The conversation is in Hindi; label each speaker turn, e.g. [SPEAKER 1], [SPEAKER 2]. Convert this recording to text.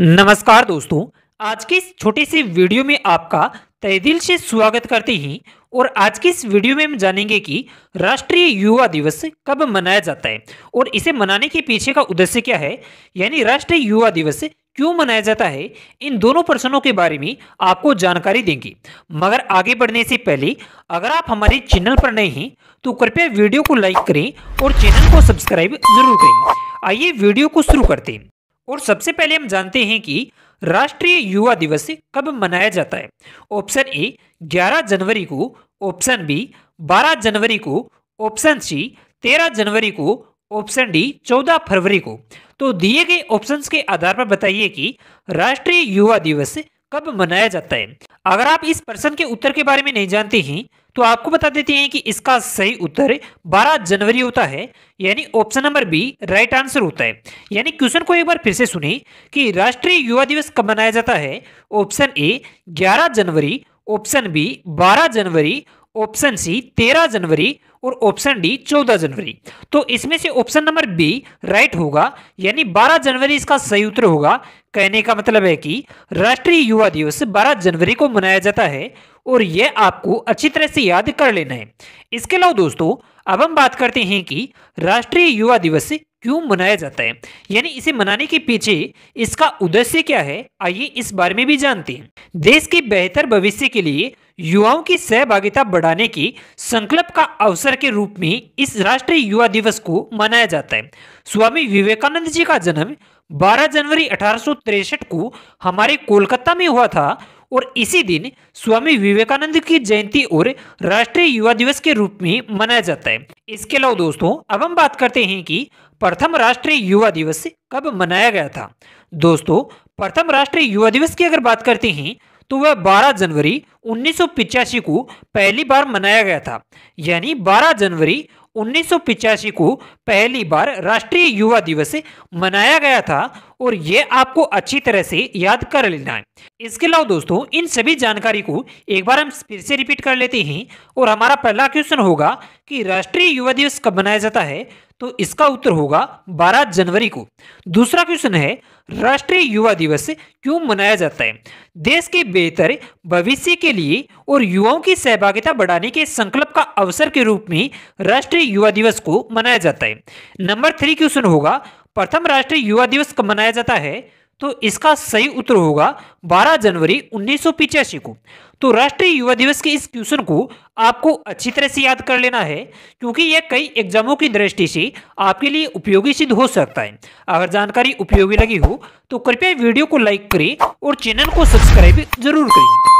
[SPEAKER 1] नमस्कार दोस्तों आज के इस छोटे से वीडियो में आपका तय दिल से स्वागत करते हैं और आज के इस वीडियो में हम जानेंगे कि राष्ट्रीय युवा दिवस कब मनाया जाता है और इसे मनाने के पीछे का उद्देश्य क्या है यानी राष्ट्रीय युवा दिवस क्यों मनाया जाता है इन दोनों प्रश्नों के बारे में आपको जानकारी देंगे मगर आगे बढ़ने से पहले अगर आप हमारे चैनल पर नए हैं तो कृपया वीडियो को लाइक करें और चैनल को सब्सक्राइब जरूर करें आइए वीडियो को शुरू करते हैं और सबसे पहले हम जानते हैं कि राष्ट्रीय युवा दिवस कब मनाया जाता है ऑप्शन ए 11 जनवरी को ऑप्शन बी 12 जनवरी को ऑप्शन सी 13 जनवरी को ऑप्शन डी 14 फरवरी को तो दिए गए ऑप्शंस के आधार पर बताइए कि राष्ट्रीय युवा दिवस कब मनाया जाता है अगर आप इस प्रश्न के उत्तर के बारे में नहीं जानते हैं तो आपको बता देते हैं कि इसका सही उत्तर 12 जनवरी होता है यानी option number B right answer होता है यानी क्वेश्चन को एक बार फिर से सुने कि राष्ट्रीय युवा दिवस कब मनाया जाता है ऑप्शन ए 11 जनवरी ऑप्शन बी 12 जनवरी ऑप्शन सी 13 जनवरी और ऑप्शन डी 14 जनवरी तो इसमें से ऑप्शन नंबर बी राइट होगा यानी 12 जनवरी इसका सही उत्तर होगा कहने का मतलब है कि राष्ट्रीय युवा दिवस 12 जनवरी को मनाया जाता है और ये आपको अच्छी तरह से याद कर लेना है इसके अलावा दोस्तों अब हम बात करते हैं कि राष्ट्रीय युवा दिवस क्यों मनाया जाता है यानी इसे मनाने के पीछे इसका उद्देश्य क्या है आइए इस बारे में भी जानते हैं देश के बेहतर भविष्य के लिए युवाओं की सहभागिता बढ़ाने के संकल्प का अवसर के रूप में इस राष्ट्रीय युवा दिवस को मनाया जाता है स्वामी विवेकानंद जी का जन्म 12 जनवरी अठारह को हमारे कोलकाता में हुआ था और इसी दिन स्वामी विवेकानंद की जयंती और राष्ट्रीय युवा दिवस के रूप में मनाया जाता है इसके अलावा दोस्तों अब हम बात करते हैं कि प्रथम राष्ट्रीय युवा दिवस कब मनाया गया था दोस्तों प्रथम राष्ट्रीय युवा दिवस की अगर बात करते हैं तो वह 12 जनवरी उन्नीस को पहली बार मनाया गया था यानी 12 जनवरी उन्नीस को पहली बार राष्ट्रीय युवा दिवस मनाया गया था और यह आपको अच्छी तरह से याद कर लेना है इसके अलावा दोस्तों इन सभी जानकारी को एक बार हम फिर से रिपीट कर लेते हैं और हमारा पहला क्वेश्चन होगा कि राष्ट्रीय युवा दिवस कब मनाया जाता है तो इसका उत्तर होगा 12 जनवरी को दूसरा क्वेश्चन है राष्ट्रीय युवा दिवस क्यों मनाया जाता है देश के बेहतर भविष्य के लिए और युवाओं की सहभागिता बढ़ाने के संकल्प का अवसर के रूप में राष्ट्रीय युवा दिवस को मनाया जाता है नंबर थ्री क्वेश्चन होगा प्रथम राष्ट्रीय युवा दिवस मनाया जाता है तो इसका सही उत्तर होगा 12 जनवरी उन्नीस को तो राष्ट्रीय युवा दिवस के इस क्वेश्चन को आपको अच्छी तरह से याद कर लेना है क्योंकि यह कई एग्जामों की दृष्टि से आपके लिए उपयोगी सिद्ध हो सकता है अगर जानकारी उपयोगी लगी हो तो कृपया वीडियो को लाइक करें और चैनल को सब्सक्राइब जरूर करें